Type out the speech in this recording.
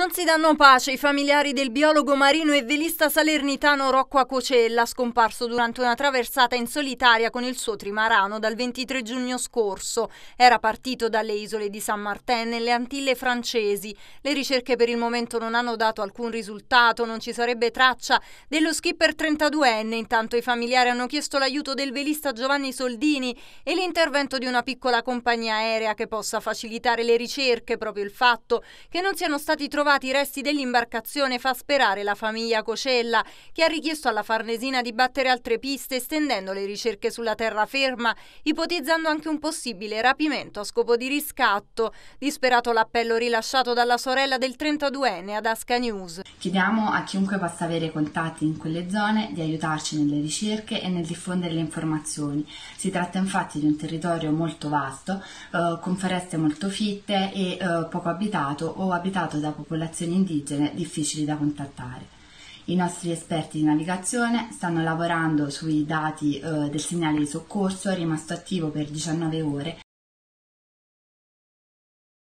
Non si danno pace i familiari del biologo marino e velista salernitano Rocco Acocella, scomparso durante una traversata in solitaria con il suo trimarano dal 23 giugno scorso. Era partito dalle isole di San Martin nelle Antille francesi. Le ricerche per il momento non hanno dato alcun risultato, non ci sarebbe traccia dello skipper 32enne. Intanto i familiari hanno chiesto l'aiuto del velista Giovanni Soldini e l'intervento di una piccola compagnia aerea che possa facilitare le ricerche, proprio il fatto che non siano stati trovati ritrovati i resti dell'imbarcazione fa sperare la famiglia Cocella, che ha richiesto alla Farnesina di battere altre piste estendendo le ricerche sulla terraferma, ipotizzando anche un possibile rapimento a scopo di riscatto. Disperato l'appello rilasciato dalla sorella del 32enne ad Asca News. Chiediamo a chiunque possa avere contatti in quelle zone di aiutarci nelle ricerche e nel diffondere le informazioni. Si tratta infatti di un territorio molto vasto, eh, con foreste molto fitte e eh, poco abitato o abitato da popolazioni popolazioni indigene difficili da contattare. I nostri esperti di navigazione stanno lavorando sui dati eh, del segnale di soccorso rimasto attivo per 19 ore